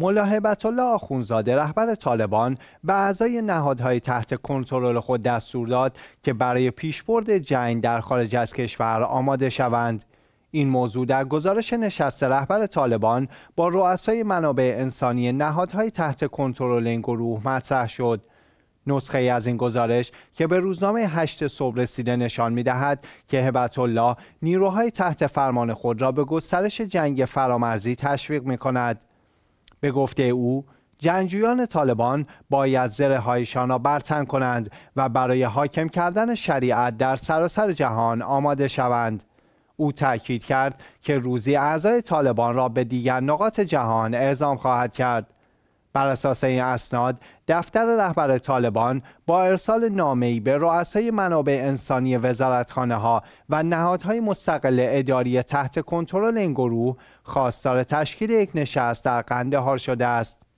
ملاحبت الله آخونزاده رهبر طالبان به اعضای نهادهای تحت کنترل خود دستور داد که برای پیشبرد جنگ در خارج از کشور آماده شوند این موضوع در گزارش نشست رهبر طالبان با رؤسای منابع انسانی نهادهای تحت کنترل این گروه مطرح شد نسخه ای از این گزارش که به روزنامه هشت صبح رسیده نشان می دهد که هبت الله نیروهای تحت فرمان خود را به گسترش جنگ فرامرزی تشویق می کند. به گفته او جنگجویان طالبان باید زره هایشان را برتن کنند و برای حاکم کردن شریعت در سراسر جهان آماده شوند. او تاکید کرد که روزی اعضای طالبان را به دیگر نقاط جهان اعزام خواهد کرد. بر اساس این اسناد دفتر رهبر طالبان با ارسال نامه‌ای به رؤسای منابع انسانی وزارتخانه ها و نهادهای مستقل اداری تحت کنترل این گروه خواستار تشکیل یک نشست در قندهار شده است